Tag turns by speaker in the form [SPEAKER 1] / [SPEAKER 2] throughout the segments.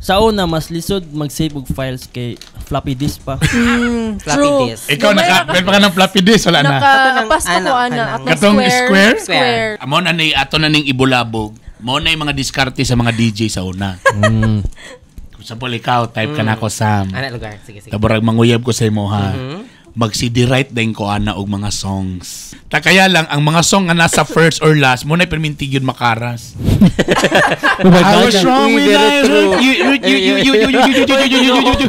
[SPEAKER 1] sa una, mas lisod mag-save og files kay floppy disk pa. Mm, floppy True.
[SPEAKER 2] disk. Ikaw, naka, meron
[SPEAKER 3] pa ka ng floppy disk, wala na. naka, na. Nakapasta ko, ana. Katong square? Square. Amo na ni, ato na ning ibulabog. Mo na yung mga diskarte sa mga DJ sa una. mm. Kung sa ikaw, type mm. ka na ako, Sam. Ano lugar? Sige, sige. Tabarag manguyab ko sa imo, ha? Mm-hmm mag-CD write din ko ana og mga songs. Ta kaya lang ang mga song nga nasa first or last mo na perminti gyud makaras. I was wrong with that. You you you you you you you you you you you you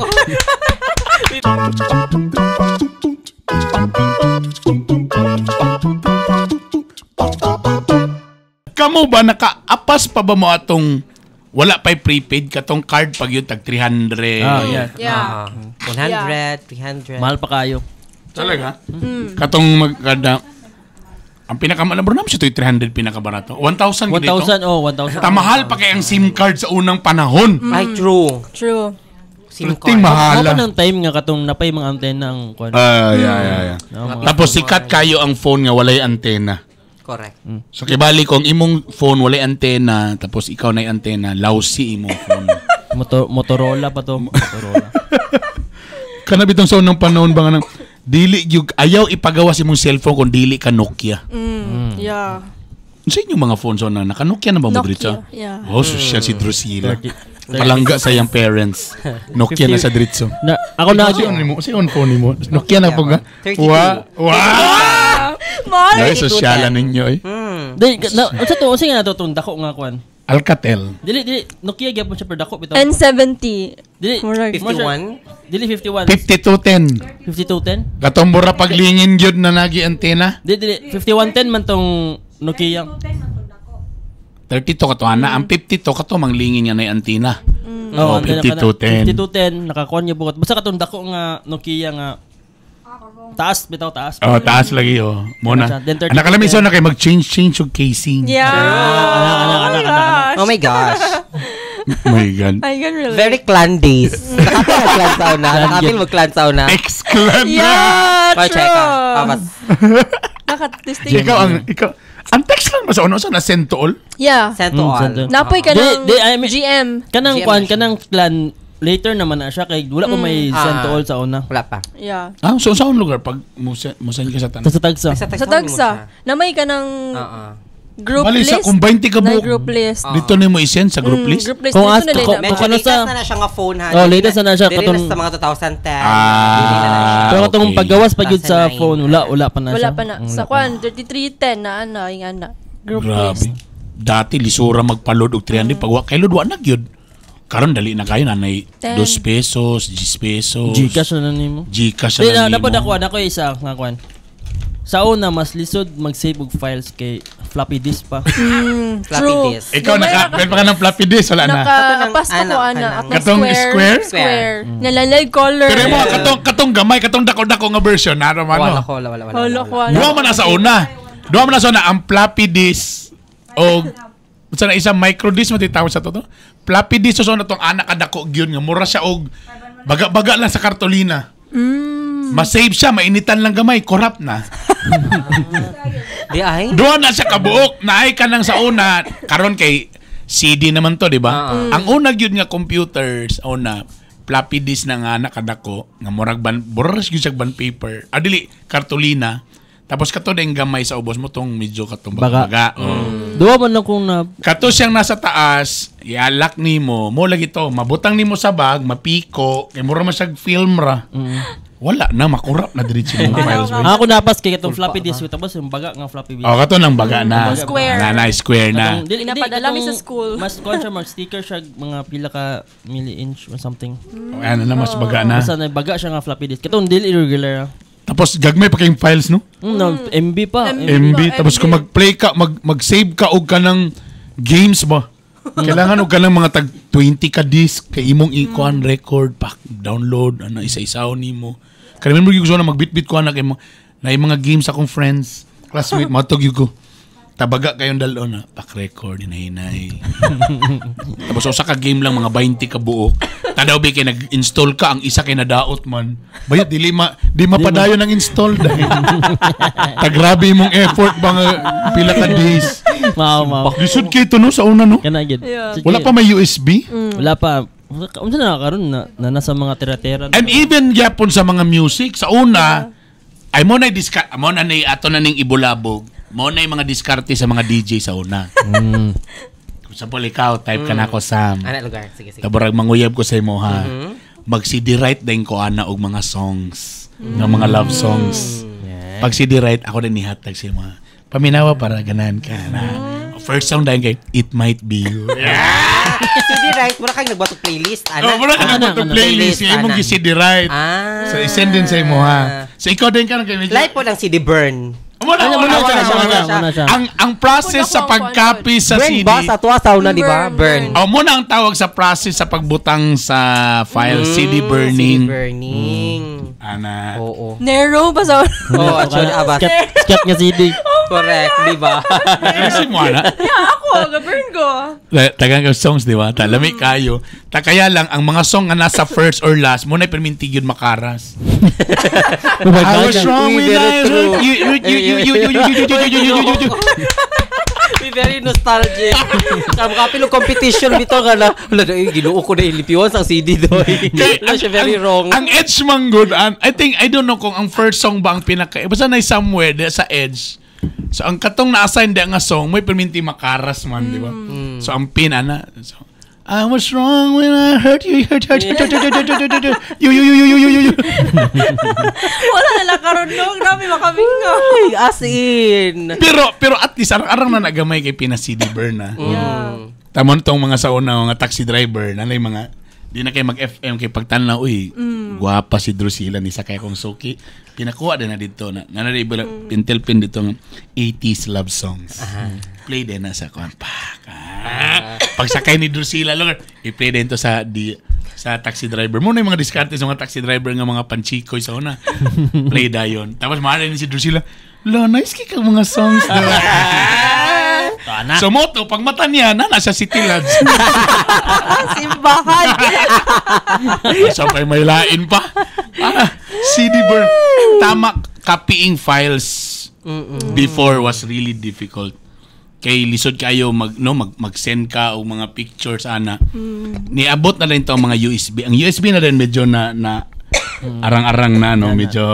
[SPEAKER 3] Kamu ba naka-apas pa ba mo atong wala pa prepaid katong card pag yun tag 300. Ah, yeah. yeah. Uh, 100,
[SPEAKER 1] yeah. 300. Mahal pa
[SPEAKER 3] kayo. Talaga? Mm. Katong magkada ang pinakamahal na naman siya ito 300 pinakabarato. 1,000 ganito. 1,000, oh, 1,000. Tamahal pa kay ang SIM card sa unang panahon. Mm. Ay, true. True. SIM card. Ting mahal. Ako ng
[SPEAKER 1] time nga katong napay mga antena ang kuan. Ah, uh, yeah, yeah, yeah. No, Tapos
[SPEAKER 3] sikat kayo ang phone nga walay antena. Correct. Mm. So kibali kung imong phone walay antena tapos ikaw na antena, lousy imong phone. Motor Motorola pa to, Motorola. Kana bitong sa unang panahon ba nga ng dili gyud ayaw ipagawas imong cellphone kung dili ka Nokia.
[SPEAKER 2] Mm. mm. Yeah.
[SPEAKER 3] Sa inyong mga phones na naka Nokia na ba mo diretso? Yeah. Oh, social si Drusilla. Palangga sa iyang parents. Nokia na sa Dritso. Na, ako na. Si on phone mo. Nokia na po nga. Wa. Wa.
[SPEAKER 2] Mall. Dahil sosyala
[SPEAKER 3] ninyo eh. Hmm.
[SPEAKER 1] Dahil, na, sa to, sige natutun, ko nga kwan.
[SPEAKER 3] Alcatel.
[SPEAKER 1] Dili, dili, Nokia gyapon siya per dako bitaw. N70. Dili, 51. Dili 51. 5210.
[SPEAKER 3] 5210. Katong paglingin gyud na nagi antena.
[SPEAKER 1] Dili, dili, 5110 man tong Nokia.
[SPEAKER 3] 32 kato ana, ang 52 ka kato manglingin niya na antena. Mm. Oh, 5210.
[SPEAKER 1] 5210 nakakuan niya bukod. Basta katunda ko nga Nokia nga Taas, bitaw taas. Oh, taas lagi oh. Ano Muna. Anak alam iso
[SPEAKER 3] na kay mag-change change yung casing. Yeah. Oh,
[SPEAKER 1] my gosh. Oh my gosh.
[SPEAKER 3] my God. I can relate. Very clan
[SPEAKER 1] days. Nakapil mag clan sauna. Nakapil mag clan sauna. Ex-clan na.
[SPEAKER 3] Yeah, true. Check Papas. Nakatisting. Ikaw ang, ikaw, ang text lang ba sa ano? Sa na Sentol?
[SPEAKER 2] Yeah. Sentol. Mm, Napoy ka ng GM. Kanang kwan,
[SPEAKER 1] kanang clan later naman na siya kay wala pa may mm. San Tool ah. sa una. Wala pa. Yeah.
[SPEAKER 3] Ah, so sa lugar pag musa, musan ka sa tanan. Sa tagsa. Sa tagsa. Sa tagsa.
[SPEAKER 2] may ka ng Oo. Group Bali, list. Bali, sa kung 20 ka buo. Group list. Uh-huh. Dito na mo
[SPEAKER 3] i-send sa group mm, list. Group list. Kung as, ko, ko, ko, sa... na siya nga phone ha. Oh, latest na na siya. Katong... sa
[SPEAKER 2] mga 2010. Ah,
[SPEAKER 3] Pero katong paggawas pa yun sa phone, wala, wala pa na siya. Mm, wala pa na. Sa
[SPEAKER 2] kwan, 3310 na ana ing ana.
[SPEAKER 3] Group list. Dati, lisura magpalod og 300. Mm. Pag wa kay lod, wa na gyud karon dali na kayo nanay 10 pesos, 10 pesos. Gcash na na nimo. Gcash na nimo. Dapat ako
[SPEAKER 1] na isa nga kwan. Sa una mas lisod mag-save og files kay floppy
[SPEAKER 3] disk pa. Hmm, floppy disk. Ikaw naka, meron pa ng floppy disk wala na. Nakapas ko ano, ana,
[SPEAKER 2] ana. Katong square, square. square. Mm. Nalalay color. Pero mo
[SPEAKER 3] katong katong gamay, katong dako-dako nga version na ano, ano? Wala ko, wala wala. Wala
[SPEAKER 2] ko. Duha man sa una.
[SPEAKER 3] Duha man na sa una ang floppy disk og sa na isang micro disk matitawag sa to, to? floppy disk so na tong anak adako gyon nga mura siya og baga-baga lang sa kartolina. Mm. Masave siya, mainitan lang gamay, corrupt na. Di ay? Doon na siya kabuok, naay ka nang sa una, karon kay CD naman to, di ba? Uh-huh. Ang una gyud nga computers, una, floppy disk na nga nakadako, nga murag ban, buras gyud siya ban paper. Adili, kartolina. Tapos kato din gamay sa ubos mo tong medyo katong baga. baga. Oh. Mm. Duwa man na kung na... Kato siyang nasa taas, ialak ni mo, mo lagi to, mabutang ni mo sa bag, mapiko, kay mura man siyang film ra. Mm. Wala na, makurap na diretso mo files. Ako napas kay katong
[SPEAKER 1] floppy disk, tapos yung baga nga floppy disk. Oh, kato nang baga na. Square.
[SPEAKER 3] Na, na square na.
[SPEAKER 1] Dili na padalami sa school. Mas kontra mag sticker siya mga pila ka milli inch or something. ano na mas baga na. Basta baga siya nga floppy disk. Katong dili irregular.
[SPEAKER 3] Tapos gagmay pa kayong files, no? Mm, MB pa. MB, MB. Pa, tapos MB. kung mag-play ka, mag, mag-save ka og ka ng games ba? Kailangan og ka ng mga tag 20 ka disk kay imong ikuan mm. record pack download ano isa-isaw nimo. Kay remember gyud ko na magbitbit ko anak kay na yung mga games akong friends, classmate matog gyud ko tabaga kayong dalawa oh, na back record Hinay. tapos usa oh, ka game lang mga 20 ka buok tadaw bi kay nag-install ka ang isa kay nadaot man bayat dili ma di mapadayon ang install dahil tagrabe imong effort bang pila ka days mao mao lisod kay tuno sa una no kana gid wala pa may USB mm. wala pa unsa na karon na, na nasa mga tira-tira and even gyapon sa mga music sa una ay mo na discuss mo na ni ato na ning ibulabog mo na yung mga diskarte sa mga DJ sa una. Mm. Kung sa ikaw, type mm. ka na mm. ako, Sam. Ano lugar? Sige, sige. Taburag, manguyab ko sa imo, ha? Mm-hmm. Mag-CD-write din ko, ana, og mga songs. Mm. Ng mga love songs. Yeah. Pag CD-write, ako din nihatag sa mga Paminawa para ganahan ka na. Mm. Mm-hmm. First song dahil kay It Might Be You.
[SPEAKER 1] CD-write, mura kang nagbato playlist,
[SPEAKER 3] ana. Oh, mura kang nagbato playlist. Yung imong CD-write. Ah. So, isend din sa imo, ha? So, ikaw din ka nag-imagine. Live po ng CD-burn. Wala, ano, wala, wala, wala, wala, wala, wala, Ang, ang process sa pag-copy sa CD... Burn ba? Sa
[SPEAKER 1] tuwa sauna, di ba?
[SPEAKER 3] Burn. O, oh, muna ang tawag sa process sa pagbutang sa file, mm, CD burning. CD burning. Mm. Ana. Oo. oo.
[SPEAKER 1] Narrow ba sa... Oo, actually, abat. Skip nga CD.
[SPEAKER 2] Correct, di ba? Kasi ano mo, ana. Yeah.
[SPEAKER 3] Tagang ka songs, di ba? Talami mm. kayo. Ta kaya lang, ang mga song na nasa first or last, muna ipermintig yun makaras.
[SPEAKER 2] I was wrong when I
[SPEAKER 1] Be very nostalgic. Sa mga pilong competition dito
[SPEAKER 3] nga na, wala na, ginuo ko na ilipiwan sa CD do. Wala siya very wrong. Ang Edge man good, I think, I don't know kung ang first song ba ang pinaka, basta na somewhere sa Edge, So ang katong na-assign da nga song, may perminti makaras man, mm. di ba? Mm. So ang pin ana. So, I was wrong when I hurt you, hurt, hurt, hurt, hurt, hurt, hurt, hurt, you, you, you, you, you, you, you. Wala
[SPEAKER 2] na nakaroon no, grabe makabingo.
[SPEAKER 3] As in. Pero, pero at least, arang, arang na nagamay kay Pina CD Burn na. Yeah. Tamon tong mga sa una, mga taxi driver, na mga Di na kayo mag-FM kay pagtanaw, uy, mm. guwapa si Drusilla ni Sakay kong Suki. Pinakuha din na dito na, na naribula, mm. pintilpin dito ng 80s love songs. Uh-huh. Play din na sa kwan. Pak, ah. uh ni Drusilla, Lord, i-play din to sa di, sa taxi driver. Muna yung mga diskarte sa mga taxi driver ng mga panchikoy sa una. play da yun. Tapos maaari ni si Drusilla, Lo, nice kay mga songs. Ana. So moto, oh, pag mata niya, na nasa City Lodge. Simbahan. pa may lain pa. CD burn. Tama, copying files Mm-mm. before was really difficult kay lisod kayo mag no mag mag-send ka og mga pictures ana. Mm. Niabot na rin to ang mga USB. Ang USB na rin medyo na na mm. arang-arang na no, medyo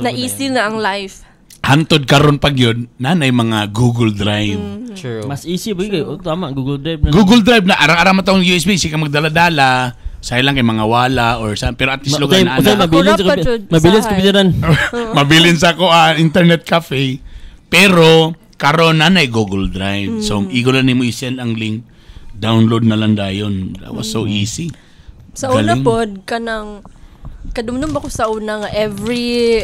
[SPEAKER 3] na
[SPEAKER 2] easy na ang life
[SPEAKER 3] hantod karon pag yun nanay mga Google Drive. Mm. True. Mas
[SPEAKER 1] easy ba kayo? Oh, tama, Google Drive
[SPEAKER 3] na. Google Drive na arang-arang matawang USB, sige magdala-dala. Say lang kay mga wala or sa pero at least lugar na ana. Mabilin sa mabilin sa kapitan. mabilin sa ko ah, internet cafe. Pero karon na nay Google Drive. Mm. So igo na nimo i-send ang link. Download na lang dayon. That was so mm-hmm. easy. Sa Galing. una pod
[SPEAKER 2] kanang kadumdum ba ko sa una nga every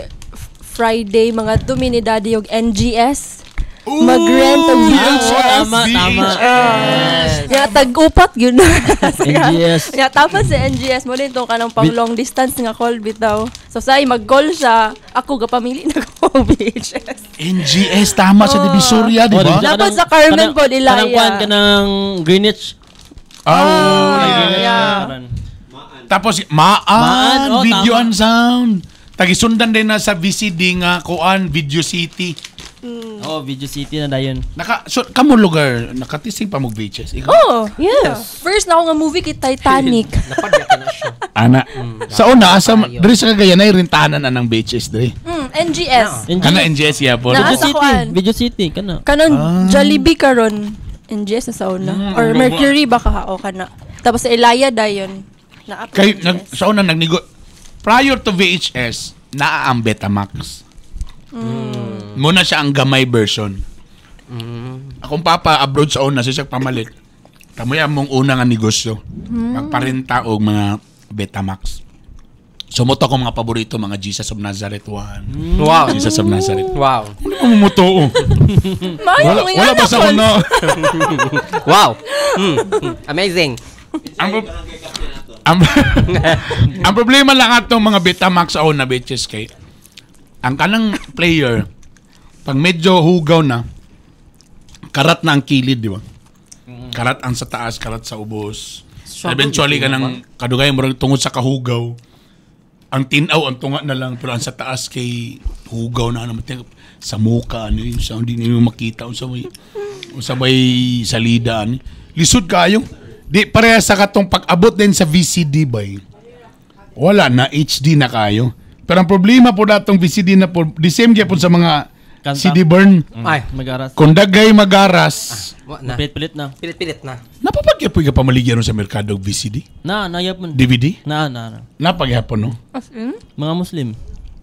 [SPEAKER 2] Friday, mga Duminidade yung NGS. Ooh, Mag-rent ang VHS. Tama, tama. Yes. Nga, tag-upat yun. NGS. Nga, tapos sa NGS mo rin ka ng pang long distance nga call bitaw. So, say, mag-call siya. Ako, pamili na ko VHS.
[SPEAKER 3] NGS, tama sa oh. Divisoria, di oh, ba? Dapat
[SPEAKER 2] sa Carmen po, Ilaya. Kanang ka
[SPEAKER 3] ng Greenwich. Oh, oh yeah. Tapos, maan, oh, video and sound. Tagisundan din na sa VCD nga kuan Video City. Mm. Oh, Video City na dayon. Naka so kamo lugar nakatising pa mo beaches. Ikaw? Oh, yeah. Yes.
[SPEAKER 2] First na ako nga movie kay Titanic. Napadya
[SPEAKER 3] na siya. Ana. Mm. sa una asa diri sa Cagayan ay rintanan anang beaches diri.
[SPEAKER 2] Mm, NGS.
[SPEAKER 3] No. NGS. Kana NGS ya po. Video City,
[SPEAKER 2] Video City kana. Kana ah. Jollibee karon. NGS na sa una. Mm, Or Mercury baka o kana. Tapos sa Elaya dayon. Na Kay nag,
[SPEAKER 3] sa una nagnigo prior to VHS, naa ang Betamax.
[SPEAKER 2] Mm.
[SPEAKER 3] Muna siya ang gamay version. Mm. Akong papa abroad sa una siya pamalit. Tamo yan mong una nga negosyo. Mm. Magparenta og mga Betamax. Sumuto ko mga paborito, mga Jesus of Nazareth 1. Wow. Jesus of Nazareth. Wow. Ano
[SPEAKER 1] ba mumuto? wala, wala ba sa
[SPEAKER 3] wow. Mm. Amazing. Ang ang, ang problema lang atong mga Betamax o na bitches kay ang kanang player pag medyo hugaw na karat na ang kilid di ba karat ang sa taas karat sa ubos eventually ka ng kadugay mo tungod sa kahugaw ang tinaw ang tunga na lang pero ang sa taas kay hugaw na naman ano, sa muka ano yung sound hindi mo makita unsabay may salida ano lisod kayo Di parehas sa katong pag-abot din sa VCD bay. Wala na HD na kayo. Pero ang problema po datong VCD na po, the same gyapon sa mga Kanta. CD burn. Mm. Ay, magaras. Kung dagay magaras.
[SPEAKER 1] Ah, Pilit-pilit na. Pilit-pilit na.
[SPEAKER 3] Napapagyapon ka pamaligyan sa merkado VCD? Na, nagyapon. DVD? Na, na, na. Napagyapon, no? As in? Mga Muslim.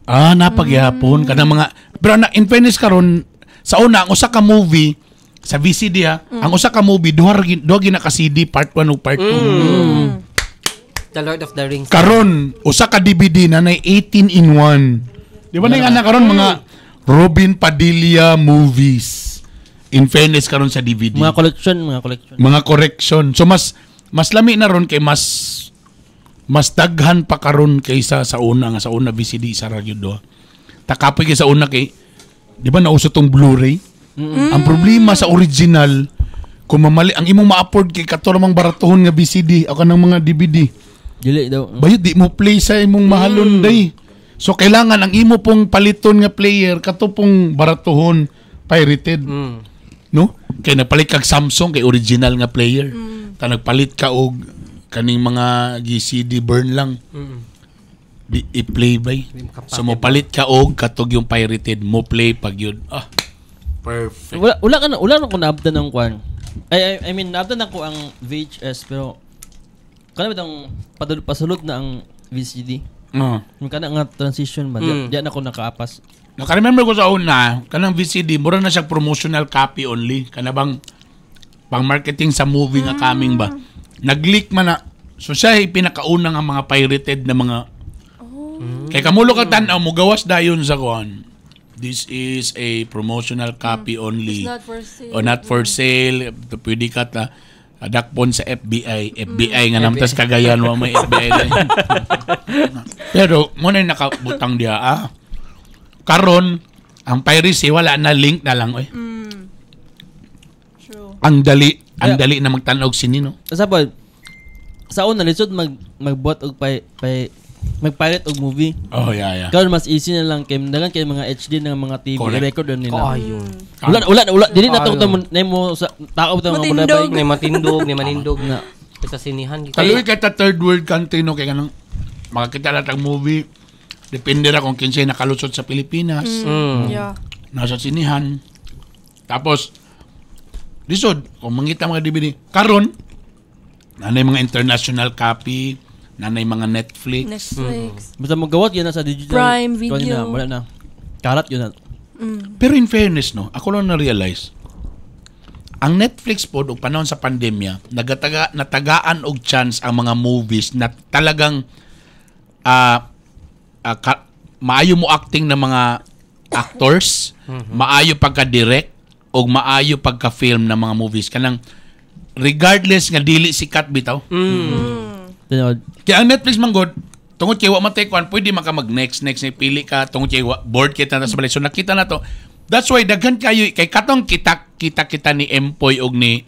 [SPEAKER 3] Ah, napagyapon. Mm. Kana mga... Pero na, in Venice karon sa una, ang usa ka movie, sa VCD ha, mm. ang usa ka movie duha duha gina ka CD part 1 ug part 2. Mm.
[SPEAKER 2] The Lord of the Rings. Karon
[SPEAKER 3] usa ka DVD na nay 18 in 1. Di ba yeah. na karon mga Robin Padilla movies. In fairness karon sa DVD. Mga collection, mga collection. Mga correction. So mas mas lami na ron kay mas mas daghan pa karon kaysa sa una nga sa una VCD sa radyo do. Takapoy kay sa una kay di ba nauso tong Blu-ray? Mm-hmm. Ang problema sa original, kung mamali, ang imong ma-afford kay katulamang baratohon nga BCD, o kanang mga DVD.
[SPEAKER 1] Dili daw. Bayot,
[SPEAKER 3] di mo play sa imong mahalon mm. day. So, kailangan ang imo pong paliton nga player, kato pong baratohon, pirated. Mm. No? Kay napalit kag Samsung, kay original nga player. Mm. Ta nagpalit ka og kaning mga GCD burn lang. Mm. Di, i-play bay. So, mo palit ka og katog yung pirated, mo play pag yun. Ah, Perfect. Wala, wala ka na, wala na ko naabdan ng kwan.
[SPEAKER 1] I, I, I mean, naabdan na ko ang VHS, pero kanamit ang
[SPEAKER 3] padul, pasulod na ang VCD. Oo. Uh. Kana nga transition ba? Mm. Diyan ako nakaapas. Naka-remember ko sa una, kanang VCD, mura na siya promotional copy only. Kana bang pang marketing sa movie nga coming ba? Ah. Nag-leak man na. So siya ay pinakaunang ang mga pirated na mga Oh. Kay kamulo ka tan-aw mo gawas dayon sa kon this is a promotional copy mm. only. It's not for sale. O oh, not for mm. sale. Pwede ka ta adakpon sa FBI. FBI mm. nga naman, tas kagayan mo may FBI. Pero, muna nakabutang dia, ah. Karon, ang piracy, wala na link na lang, oy. Mm. True. Ang dali, ang dali na magtanog si Nino. Sa ba, sa una, lisod mag,
[SPEAKER 1] magbuhat og pay, pay, magpirate og movie. Oh, yeah, yeah. Karon mas easy na lang kay dagan kay mga HD ng mga TV Correct. record don nila. Oh, ayun. Ulan mm. ulan ulan dili na tawto nemo sa tao ta mga bulabay ni matindog ni manindog na sa sinihan. Kaluwi
[SPEAKER 3] kay ta third world country no kay kanang makakita na tag movie. Depende ra kung kinsay nakalusot sa Pilipinas. Mm. mm. Yeah. Nasa sinihan. Tapos lisod kung mangita mga DVD karon na mga international copy nanay mga Netflix. Netflix. Mm. Basta magawat yan sa digital. Prime video. Na, wala na. Karat yun na. Mm. Pero in fairness, no, ako lang na-realize, ang Netflix po, og panahon sa pandemya, nagataga, natagaan og chance ang mga movies na talagang uh, uh, ka, maayo mo acting ng mga actors, mm-hmm. maayo pagka-direct, o maayo pagka-film ng mga movies. Kanang, regardless nga dili sikat bitaw. Mm. Mm-hmm Tinood. Kaya ang Netflix man god, tungod kay wa man take one, pwede maka mag next next ni pili ka tungod kay wa board kita na sa balay. So nakita na to. That's why daghan kayo kay katong kita kita kita ni Empoy og ni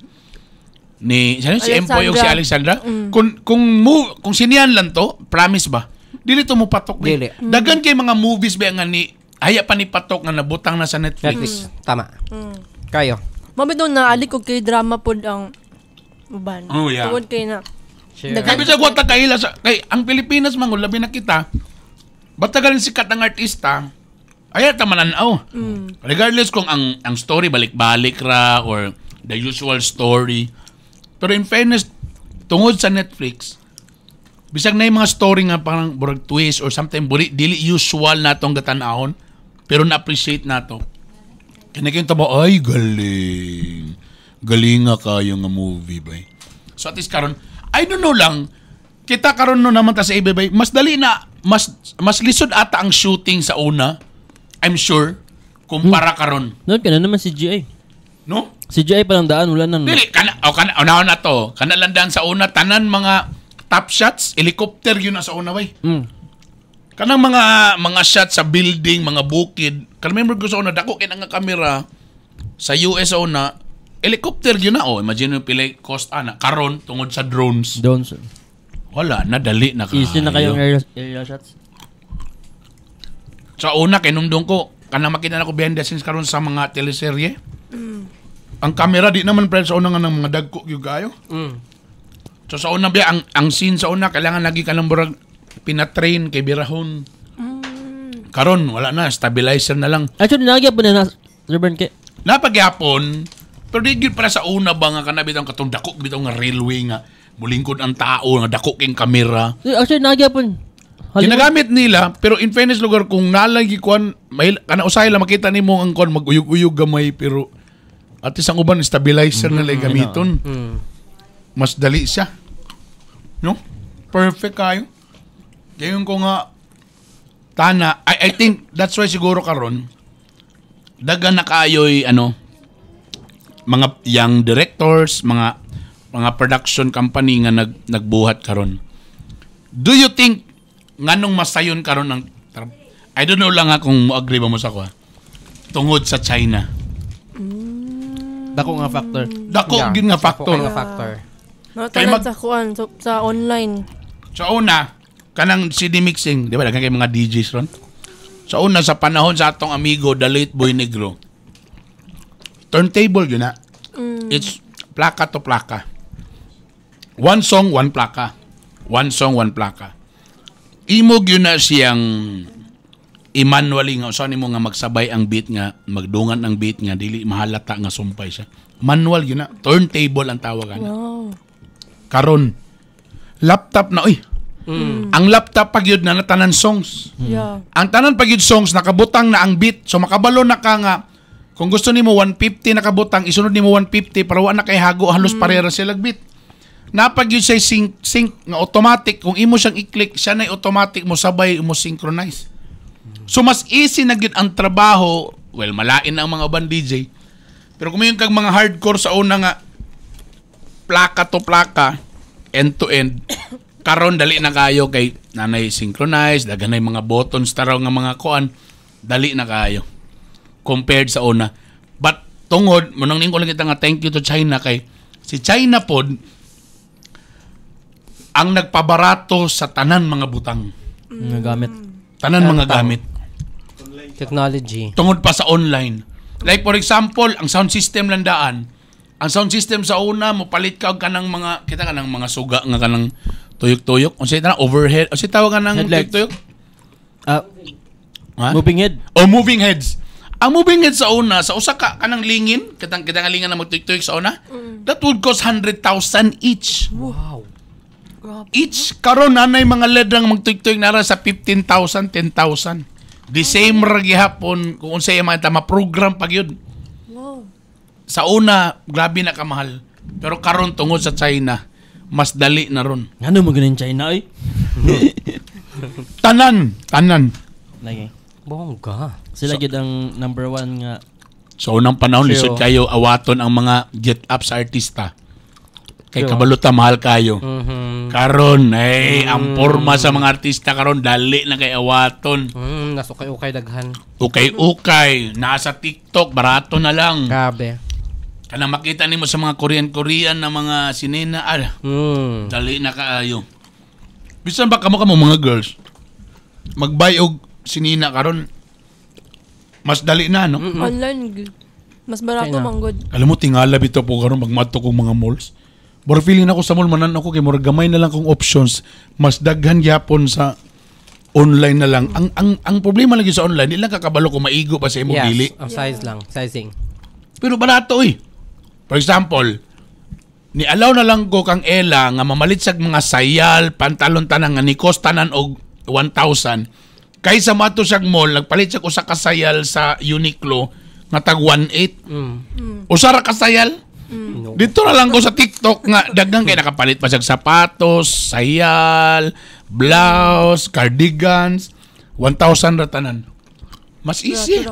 [SPEAKER 3] ni sino si Empoy og si Alexandra. Mm. Kung kung mo kung sinian lang to, promise ba? Dili to mo patok. Eh. Dili. Mm. Daghan kay mga movies ba nga ni haya pa ni patok nga nabutang na sa Netflix. Netflix. Mm. Tama. Mm. Kayo. Mabitaw na
[SPEAKER 2] alik og kay drama pod ang uban. Oh, yeah. Tungod kay na
[SPEAKER 3] Sure. Kaya bisag wa ta sa kay ang Pilipinas man labi na kita. Batagarin sikat ang artista. Ay ta mananaw. Oh. Mm. Regardless kung ang ang story balik-balik ra or the usual story. Pero in fairness tungod sa Netflix, bisag na yung mga story nga parang burag twist or something buri dili usual natong gatanahon pero na-appreciate nato. Kani kayo tabo ay galing. Galing nga kayo nga movie ba. So at least karon I don't know lang, kita karon no naman ta sa ibibay, mas dali na, mas mas lisod ata ang shooting sa una, I'm sure, kumpara hmm. karon. No, kana naman si GA. No? Si GA pa lang daan, wala nang. Dili, kana, o oh, kana, una na to, kana lang daan sa una, tanan mga top shots, helicopter yun na sa una, bay. Hmm. Kanang mga mga shots sa building, mga bukid. Kan remember ko sa una, dako kinang nga kamera sa US una, helicopter yun na, oh. Imagine yung pilay cost, ana, ah, karon tungod sa drones. Drones. Wala, nadali na kayo. Easy na kayong aerial, aerial shots? Sa una, kinumdong ko, kanang makita na ko behind since karon sa mga teleserye. Mm. Ang camera, di naman pre, sa una nga ng mga dagko yung kayo. Mm. So sa una ba, ang, ang scene sa una, kailangan lagi ka ng burag pinatrain kay Birahon. Mm. Karon, wala na, stabilizer na lang. Actually, nagyapon na na, Reverend kay... Napagyapon, pero di gyud para sa una ba nga kana bitaw katong dako bitaw nga railway nga mulingkod ang tao nga dako king kamera. Actually nagya pun. Ginagamit nila pero in fairness lugar kung nalagi kuan may kana usay lang makita nimo ang kon maguyog-uyog gamay pero at isang uban stabilizer mm-hmm. na lang gamiton. Mm-hmm. Mas dali siya. No? Perfect kayo. Gayon ko nga tana I, I think that's why siguro karon daga na kayo'y ano mga young directors, mga mga production company nga nag, nagbuhat karon. Do you think nganong masayon karon ang I don't know lang ha kung mo agree ba mo sa ko ha? tungod sa China. Dako nga factor. Dako yeah. gid nga factor. Dako nga factor.
[SPEAKER 2] Yeah. Kay mag sa kuan so, sa online.
[SPEAKER 3] Sa una kanang CD mixing, di ba? Daghang kay mga DJs ron. Sa una sa panahon sa atong amigo the late boy negro. Turntable yun na. It's plaka to plaka. One song, one plaka. One song, one plaka. Imog yun na siyang Emmanuel nga usan mo nga magsabay ang beat nga magdungan ang beat nga dili mahalata nga sumpay siya. Manual yun na, turntable ang tawag na. Ano? Wow. Karon laptop na oy. Mm. Ang laptop pag yun na natanan songs. Yeah. Ang tanan pag yun songs nakabutang na ang beat so makabalo na ka nga kung gusto nimo 150 nakabutang, isunod nimo 150 para wa na kay hago halos mm. parehas sila lagbit. Napag yun siya sync, sync nga automatic kung imo siyang i-click siya na automatic mo sabay mo synchronize. So mas easy na gyud ang trabaho, well malain ang mga band DJ. Pero kung yung kag mga hardcore sa una nga plaka to plaka, end to end, karon dali na kayo kay nanay synchronize, daganay mga buttons taraw nga mga kuan, dali na kayo compared sa una. But tungod, munang ningko lang kita nga thank you to China kay si China pod ang nagpabarato sa tanan mga butang. Mga gamit. Tanan mga gamit. Technology. Tungod pa sa online. Like for example, ang sound system landaan, ang sound system sa una mo palit ka kanang mga kita kanang mga suga nga kanang tuyok-tuyok. Unsa na overhead? Unsa tawag kanang tuyok-tuyok? Ah, uh, huh? Moving head. Oh, moving heads. Ang moving it sa una, sa usa ka kanang lingin, kitang, kitang lingan na magtuig-tuig sa una, mm. that would cost 100,000 each. Wow. Each karon na nanay mga LED ang magtuig-tuig na sa 15,000, 10,000. The same ra gihapon kung unsay man ta ma-program pag yun. Wow. Sa una, grabe na kamahal. Pero karon tungod sa China, mas dali na ron. Ano mo ganun China ay? tanan, tanan. Lagi. Bongga.
[SPEAKER 1] Sila so, gid ang number one nga. So unang panahon lisod
[SPEAKER 3] kayo awaton ang mga get up sa artista. Kay Yo. kabaluta mahal kayo. Mm-hmm. Karon ay eh, mm-hmm. ang porma sa mga artista karon dali na kay awaton. Mm, nasa kay ukay daghan. Ukay ukay, nasa TikTok barato na lang. Grabe. Kanang makita nimo sa mga Korean-Korean na mga sinina, ah, mm. dali na kaayo. Bisan ba kamo kamo mga girls? Magbay og sinina karon mas dali na no mm-hmm. online
[SPEAKER 2] mas barato man good
[SPEAKER 3] alam mo tingala bitaw po karon magmadto kong mga malls Bor feeling ako sa mall manan ako kay murag gamay na lang kong options mas daghan yapon sa online na lang. Ang ang ang problema lagi sa online, ilang kakabalo ko maigo pa sa imo yes, dili. Ang size lang, sizing. Pero barato eh. For example, ni allow na lang ko kang Ela nga mamalit sa mga sayal, pantalon tanan nga ni cost tanan og 1,000 Kay sa mato siyang mall, nagpalit siya ko sa kasayal sa Uniqlo nga tag 1.8. Mm. Mm. Usara kasayal. Mm. Dito na lang ko sa TikTok nga daghang kay nakapalit pa siya sapatos, sayal, blouse, cardigans, 1,000 ratanan. Mas easy.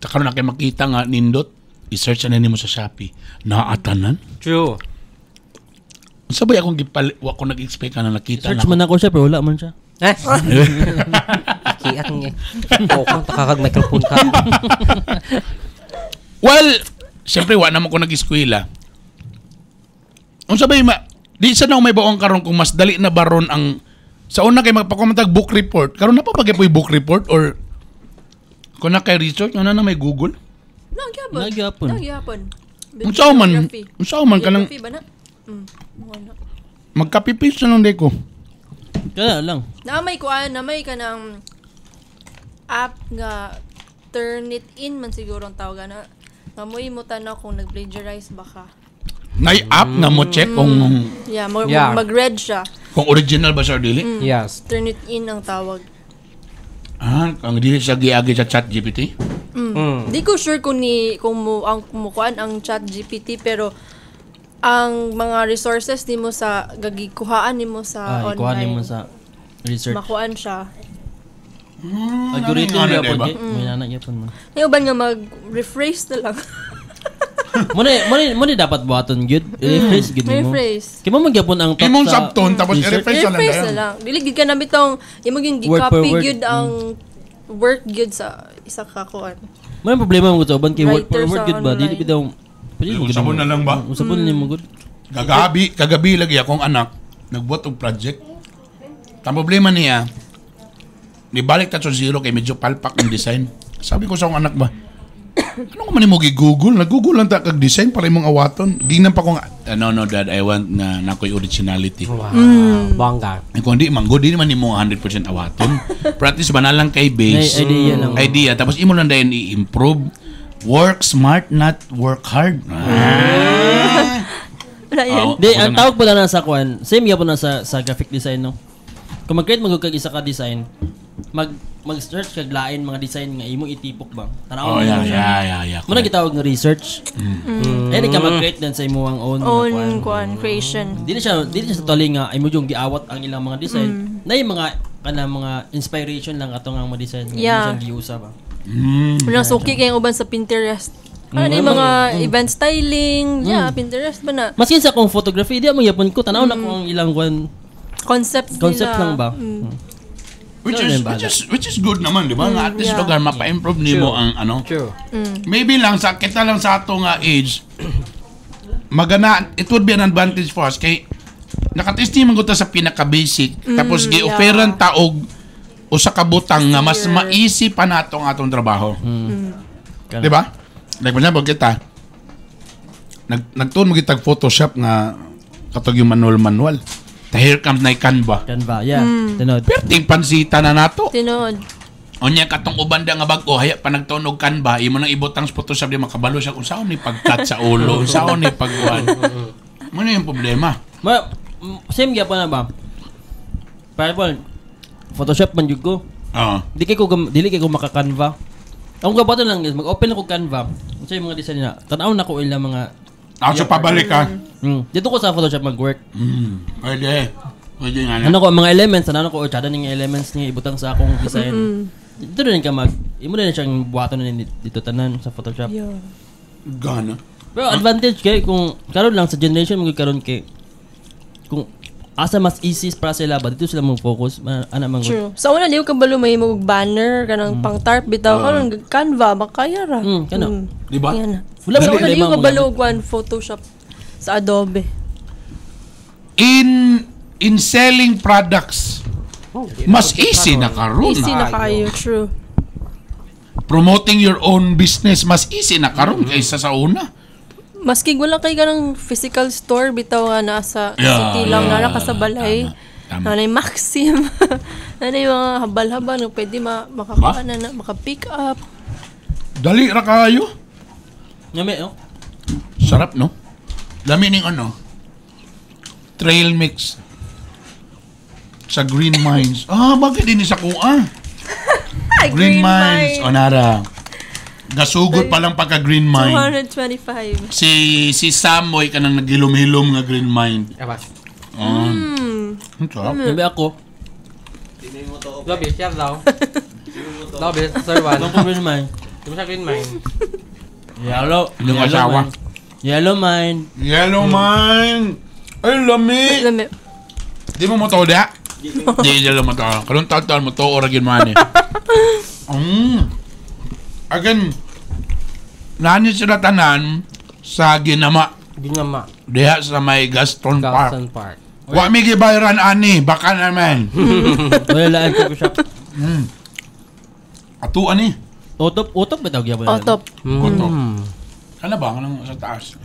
[SPEAKER 3] Taka na kay makita nga nindot, i-search na nimo sa Shopee. Naatanan? True. Sabay akong gipal, wa ko nag-expect na nakita Search na man
[SPEAKER 1] ako siya pero wala man siya. Ha? Eh? Kiat nga. Eh. Kokong takakag microphone ka.
[SPEAKER 3] well, siyempre wa naman ko nag-eskwela. Unsa ba ma di sa na may baong karon kung mas dali na baron ang sa una kay magpakomentag book report. Karon na pa bagay po book report or kung na kay research, ano na may Google?
[SPEAKER 2] Nagyapon. Nagyapon. Nagyapon.
[SPEAKER 3] Unsa man? Unsa man kanang
[SPEAKER 2] hmm.
[SPEAKER 3] Magkapipisan lang deko. ko. Kaya lang.
[SPEAKER 2] Naamay ko ah, namay ka ng app nga turn it in man siguro ang tawag na. Ano? Namoy mo tanaw kung nag-plagiarize ba ka.
[SPEAKER 3] Nay app na mo check kung mm. Yeah, mag- Yeah. mag-red siya. kung original ba siya or dili. Mm. Yes.
[SPEAKER 2] Turn it in ang tawag.
[SPEAKER 3] Ah, ang dili siya giagi sa chat GPT.
[SPEAKER 2] Mm. mm. Di ko sure kung ni kung mo ang kumukuan ang chat GPT pero ang mga resources nimo sa gagikuhaan nimo sa ah, online. nimo sa research. Makuan siya. Mm, Algorithm ano gyapon ba? May nana gyapon man. Ay uban nga mag-rephrase na lang. Muna, muna,
[SPEAKER 1] muna dapat buhaton gyud. Hmm. Rephrase gud mo. Rephrase. Kay mo magyapon ang top Imong subton tapos rephrase na lang. Rephrase na lang.
[SPEAKER 2] Dili gyud ka na bitong imong yung copy gud ang work gud sa isa ka kuan.
[SPEAKER 3] May problema mo sa uban kay
[SPEAKER 2] word
[SPEAKER 1] for word gyud ba? Dili bitaw Pili mo Usapon na lang ba? Usapon na mo
[SPEAKER 3] hmm. gud. Gagabi, kagabi lagi akong anak nagbuhat og project. Ang problema niya, nibalik ta ta zero kay medyo palpak ang design. Sabi ko sa akong anak ba, ano ko man mo gi-google? Nag-google lang ta kag design para imong awaton. Gingnan pa ko nga, uh, no, no, dad, I want na nakoy originality. Wow. Mm. Bangga. Kung di manggo, di man mo 100% awaton. Practice ba na lang kay base. Ay, idea lang. Idea. Tapos imo lang dayon i-improve Work smart, not work hard. Ah.
[SPEAKER 1] Ryan. Ah, ang tawag po na sa kwan, same ya po na sa, sa graphic design, no? Kung mag-create mo kag isa ka design, mag mag-search kag lain mga design nga imo itipok bang. Tanaw oh, yeah, yeah, yeah, yeah, Muna gitawag nga research. Mm. Mm. Eh, ka mag-create din sa imo ang own own kwan,
[SPEAKER 2] kwan creation. Dili
[SPEAKER 1] siya dili siya totally nga imo yung giawat ang ilang mga design. Mm. Na yung mga kana mga inspiration lang atong ang mga design nga yeah. siyang giusa ba.
[SPEAKER 2] Mm, Wala suki kayong uban sa Pinterest. Ano mm, yung mga mm. event styling, mm. yeah, Pinterest ba na?
[SPEAKER 1] Maskin sa akong photography, di mo yapon ko, tanaw mm. na ko ang ilang kwan.
[SPEAKER 2] Concept Concept lang ba?
[SPEAKER 3] Mm. mm. Which is, which is which is good naman, di ba? Mm, At least yeah. lugar mapa-improve nimo ang ano. True. Mm. Maybe lang sa kita lang sa atong nga age, magana it would be an advantage for us kay nakatesti man ta sa pinaka basic mm, tapos gi-offeran yeah. taog o sa kabutang nga mas maisi pa nato ang atong trabaho. Hmm. Mm. Di ba? Like, for example, kita, nag, nagtuon mo kita Photoshop nga katog yung manual-manual. Ta here comes na Canva. Canva, yeah. Mm. Tinod. Pero ting na nato. Tinod. O niya katong ubanda nga bago haya pa nagtunog Canva, imo nang ibutang sa Photoshop di makabalo siya kung saan ni pagkat sa ulo, saan ni pagwan.
[SPEAKER 1] Ano
[SPEAKER 3] yung problema? Ma, same gyapon na ba?
[SPEAKER 1] Para Photoshop man jud ko. Oo. Ah. Di kay ko dili kay ko maka-Canva. Ang gabato lang guys, mag-open ako Canva. Unsa yung mga design na? Tanaw na ko ilang mga Ah, so pabalik ka. Ah. Mm. Dito ko sa Photoshop mag-work. Mm. Pwede. Pwede nga na. Ano ko mga elements, ano ko utsada oh, ning elements niya ibutang sa akong design. Dito rin ka mag imo na siyang buhaton na dito tanan sa Photoshop. Yo. Gana. Pero advantage kay kung karon lang sa generation mo karon kay kung asa mas easy para sila ba dito sila mo focus ana man true
[SPEAKER 2] sa so, una liw kabalo may mo banner kanang mm. pang tarp bitaw uh. Ah. kanang canva makaya ra mm, kana mm. di ba wala sa una liw kabalo kwan ano, photoshop sa adobe
[SPEAKER 3] in in selling products
[SPEAKER 2] oh, mas easy na karon easy na kayo true
[SPEAKER 3] promoting your own business mas easy na karon mm-hmm. kaysa sa una
[SPEAKER 2] Maski wala kay ganang physical store, bitaw nga nasa yeah, city lang, yeah, nara ka sa balay. Tama. Nanay Maxim. nanay mga habal-habal, no, pwede ma makakuha na, na maka-pick
[SPEAKER 3] up. Dali ra kayo. Ngami, no? Oh. Sarap, no? Dami ning ano? Trail mix. Sa Green Mines. Ah, bakit din sa kuha? Green, Green Mines. Mines. Onara. Gasugot pa lang pagka Green Mind.
[SPEAKER 2] 225.
[SPEAKER 3] Si si Samoy kanang nagilom-hilom nga Green Mind. Abas. Um. Mm. Ang sarap. Nabi ako.
[SPEAKER 1] Labi, siya daw. Labi, sir Juan. Ano Green Mind? Di ba siya Green Mind? Yellow. Yung asawa. Yellow Mind.
[SPEAKER 3] Yellow Mind. Ay, lami. Lami. Di mo mo to, di ha? Di, di lang mo to. Karong tal mo to, oragin mo, ani. Mmm again nani sila tanan sa Ginama. Ginama. Diha sa may Gaston, Gaston Park. Park. Wa mi gibayaran ani, baka naman. Wala lang ko siya. Mm. Ato ani. Otop, otop ba tawag yan? Otop. Mm. Otop. Ano ba? Anong sa taas?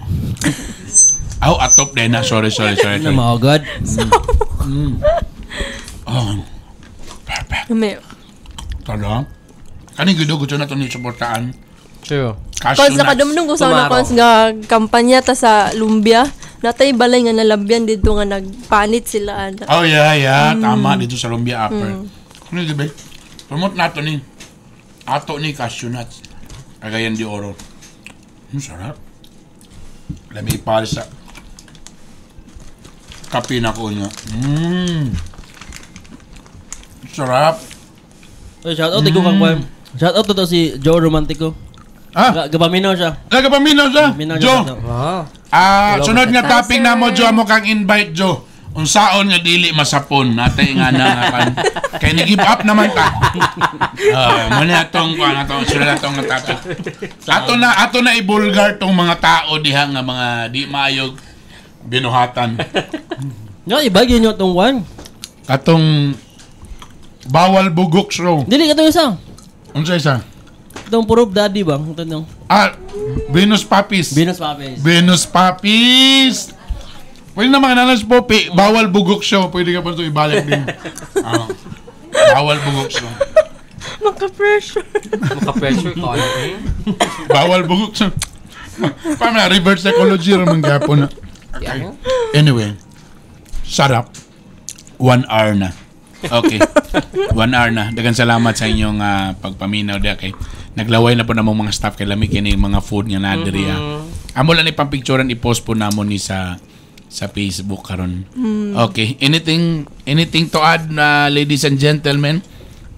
[SPEAKER 3] Aw, oh, atop dena, na. Sorry, sorry, sorry. Ano oh mo, God? Mm. Oh.
[SPEAKER 2] Perfect. Ano?
[SPEAKER 3] Talaga? Ani gyud gud na to ni suportahan. True. Cashew na nakadumdum ko sa na Tomorrow.
[SPEAKER 2] nga kampanya ta sa Lumbia. Natay balay nga nalambyan dito nga nagpanit sila. ana. Ah. Oh yeah, yeah, mm. tama dito sa Lumbia Upper. Mm.
[SPEAKER 3] Ano di ba? Promote nato ni ato ni cashew nuts. Agayan di oro. Ang hmm, sarap. Lami pare sa kape na ko niya. Mmm. Sarap. Uy, shoutout, ikaw mm. kang
[SPEAKER 1] Shout out to, to si Joe Romantico. Ah? Gabaminaw siya. Ah, gabaminaw siya. Gabaminaw Joe. Wow. Ah, Hello, sunod nga topic na mo Joe
[SPEAKER 3] mo kang invite Joe. Unsaon nga dili masapon natay nga na nga kan. Kay ni give up naman ta. uh, ah, mo na tong kuan ato sila na tong Ato na ato na ibulgar tong mga tao diha nga mga di maayog binuhatan.
[SPEAKER 1] Yo, no, ibagay nyo tong one.
[SPEAKER 3] Katong bawal bugok show. Dili ka katong isa. Unsa ano isa? Itong purog daddy bang? Ito Ah, Venus Papis. Venus Papis. Venus Papis! Pwede naman nanas po, pi, bawal bugok siya. Pwede ka pa ito ibalik din. ano? Bawal bugok siya. Maka-pressure. Maka-pressure ka. Ano bawal bugok siya. Paano na, reverse psychology rin mga gapo na. Okay. Anyway, sarap. One hour na okay. One hour na. Dagan salamat sa inyong uh, pagpaminaw di kay naglaway na po namong mga staff kay lamig kini mga food nga na mm Amo lang ni pampicturan i-post po namo ni sa sa Facebook karon. Mm. Okay. Anything anything to add na uh, ladies and gentlemen?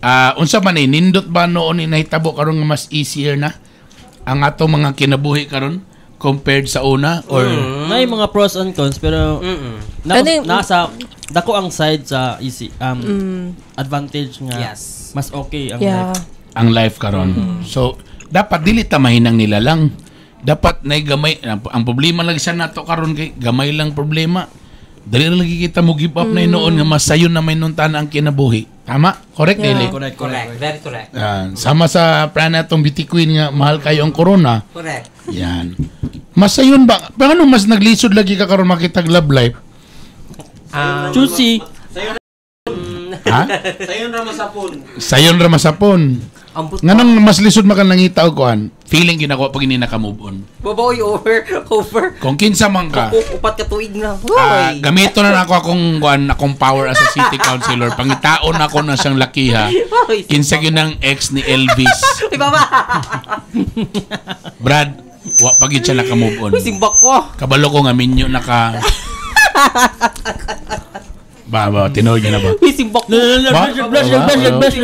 [SPEAKER 3] Uh, unsa man ni eh, nindot ba noon eh, ni karon nga mas easier na ang ato mga kinabuhi karon? compared sa una? Or... Mm. May
[SPEAKER 1] mga pros and cons, pero mm na, ano nasa,
[SPEAKER 3] dako ang side sa easy, um, mm.
[SPEAKER 1] advantage nga. Yes. Mas okay ang yeah. life.
[SPEAKER 3] Ang life karon. Mm. So, dapat dili tamahin ang nila lang. Dapat na gamay ang, problema lang sa nato karon kay gamay lang problema. Dali lang kita mo give up mm. na noon nga masayon na may nuntan ang kinabuhi Tama? Correct, yeah. Dili? Correct, correct. Very correct. Yan. Sama sa plano atong Bitiquin nga mahal kayo ang corona. Correct. Yan. Mas ayun ba? Paano mas naglisod lagi ka karon makitag love life? Um, Juicy.
[SPEAKER 1] Sayon ra masapon.
[SPEAKER 3] Sayon ra masapon. Ambot nga nang mas lisod maka nangita og kuan, feeling ginako pag ini naka move on.
[SPEAKER 2] Baboy over over.
[SPEAKER 3] Kung kinsa man ka.
[SPEAKER 2] upat ka tuig na. Uh, gamito
[SPEAKER 3] na ako akong kuan akong power as a city councilor. Pangitaon ako na siyang lakiha. Kinsa gyud ang ex ni Elvis. Uy baba. Brad, wa pagit siya naka move on. Uy
[SPEAKER 2] simbak ko.
[SPEAKER 3] Kabalo ko nga minyo naka Ba, ba, tinawag niya na ba? Wisimbok mo.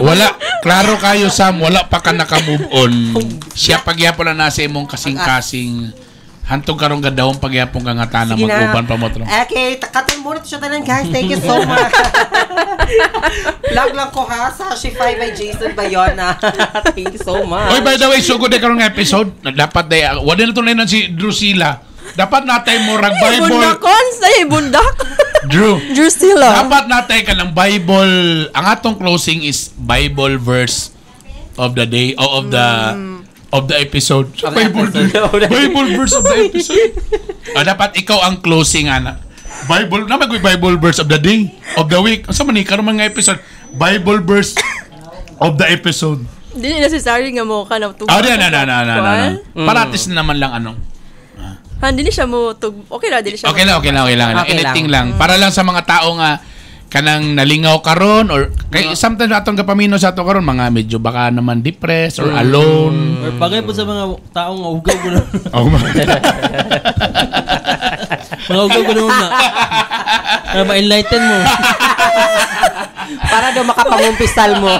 [SPEAKER 3] Wala. Klaro kayo, Sam. Wala pa ka naka-move on. Siya pagyapon na nasa imong kasing-kasing Hantong karong gadahon pagyapong kang atana mag-uban pa mo tro.
[SPEAKER 1] Okay, takatan muna siya tanan guys. Thank you so much. Vlog lang ko ha sa Shify by Jason Bayona. Thank you so much. Oy,
[SPEAKER 3] by the way, sugod so na karong episode. Dapat day ah, wala na tunay na si Drusilla. Dapat natay mo rag Bible. Ay, bundak. Ay, bundak. Drew. Drew Stilo. Oh. Dapat natay ka ng Bible. Ang atong closing is Bible verse of the day o oh, of the mm. of the episode. Of Bible, the episode. Bible verse of the episode. oh, dapat ikaw ang closing ana. Bible na magwi Bible verse of the day of the week. Sa man karong mga episode Bible verse of the episode.
[SPEAKER 2] Hindi necessary nga mo ka na tuwa. Ah, na, na,
[SPEAKER 3] na, na, na, na. Paratis naman lang anong
[SPEAKER 2] Han dili siya mo tug okay lang dili siya. Okay lang, okay lang, okay lang. Okay Editing lang.
[SPEAKER 3] lang. Para lang sa mga tao nga kanang nalingaw karon or kay no. Mm. sometimes atong gapamino sa ato karon mga medyo baka naman depressed or mm. alone
[SPEAKER 1] or bagay po sa mga tao nga ugaw ko oh, Mahugaw ko na. Para ma-enlighten mo.
[SPEAKER 2] Para daw makapangumpisal mo.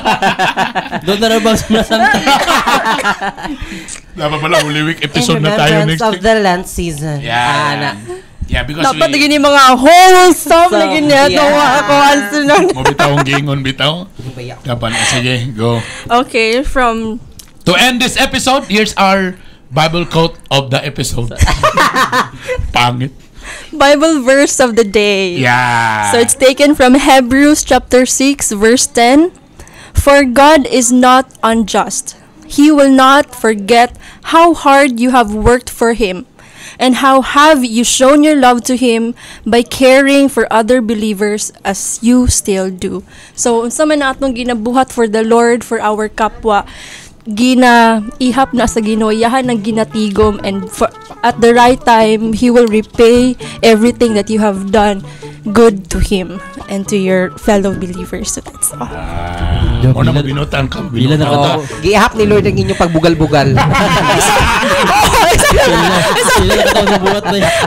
[SPEAKER 1] Doon na rin ba sumasanta?
[SPEAKER 3] Dapat pala, Holy Week episode na tayo next
[SPEAKER 2] of week. the Lent season. Yeah. Ah, na,
[SPEAKER 3] Yeah, because Dapat we... yung
[SPEAKER 2] mga wholesome so, na ganyan. Yeah. Tawa ako ang
[SPEAKER 3] na. Mo bitaw ang gingon bitaw. Dapat na sige, go.
[SPEAKER 2] Okay, from...
[SPEAKER 3] To end this episode, here's our Bible quote of the episode. Pangit.
[SPEAKER 2] Bible verse of the day.
[SPEAKER 3] Yeah. So
[SPEAKER 2] it's taken from Hebrews chapter 6 verse 10. For God is not unjust. He will not forget how hard you have worked for him and how have you shown your love to him by caring for other believers as you still do. So unsa man atong ginabuhat for the Lord for our kapwa gina ihap na sa Ginoo yahan ang ginatigom and for, at the right time he will repay everything that you have done good to him and to your fellow believers. So that's all. Uh,
[SPEAKER 3] Muna mo binutan ka. Binutan ka.
[SPEAKER 2] Giihap ni Lord ang inyong pagbugal-bugal.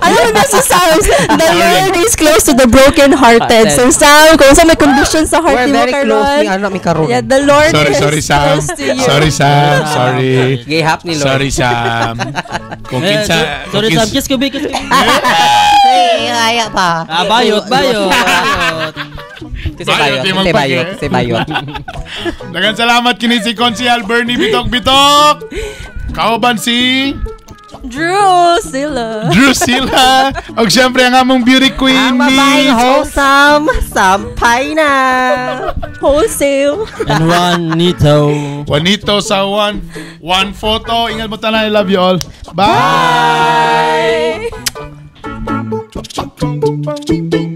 [SPEAKER 2] Alam mo na sa Psalms, the Lord is close to the broken-hearted. So Sam, kung sa may condition sa heart ni mo ano, karon. Yeah, the Lord sorry, is sorry, Sam. close to you. Sorry,
[SPEAKER 3] Sam. Sorry. Gihap ni Lord. Sorry, Sam. Kung eh, kinsa... Sorry, Sam. Kiss ko, kiss ko. Ay, kaya pa. Ah, bayot, bayot. bayot. Kasi bayot, bayot, kasi bayot, kasi salamat kini si Konsyal Bernie Bitok-Bitok. Kaoban si... Drusilla. Drusilla. o siyempre ang among beauty queen. Ang babaeng wholesome, sampay na. Wholesome. And Juanito. Juanito sa one, one photo. Ingat mo tayo. I love you all. Bye. Bye. Bum, bum, bum, bum, bum, bum,